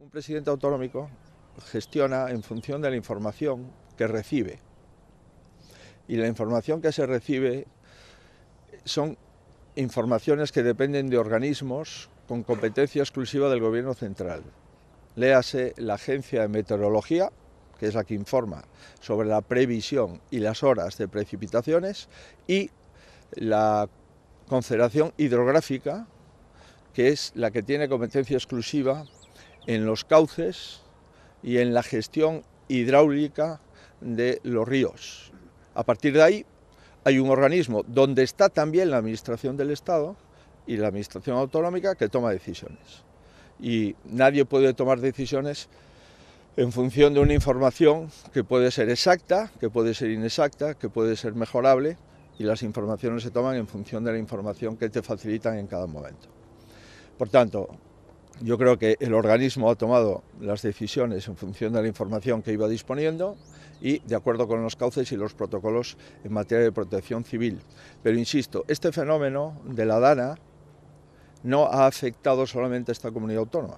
Un presidente autonómico gestiona en función de la información que recibe. Y la información que se recibe son informaciones que dependen de organismos con competencia exclusiva del Gobierno central. Léase la Agencia de Meteorología, que es la que informa sobre la previsión y las horas de precipitaciones, y la Confederación Hidrográfica, que es la que tiene competencia exclusiva en los cauces y en la gestión hidráulica de los ríos. A partir de ahí hay un organismo donde está también la Administración del Estado y la Administración Autonómica que toma decisiones. Y nadie puede tomar decisiones en función de una información que puede ser exacta, que puede ser inexacta, que puede ser mejorable y las informaciones se toman en función de la información que te facilitan en cada momento. Por tanto, yo creo que el organismo ha tomado las decisiones en función de la información que iba disponiendo y de acuerdo con los cauces y los protocolos en materia de protección civil. Pero insisto, este fenómeno de la DANA no ha afectado solamente a esta comunidad autónoma.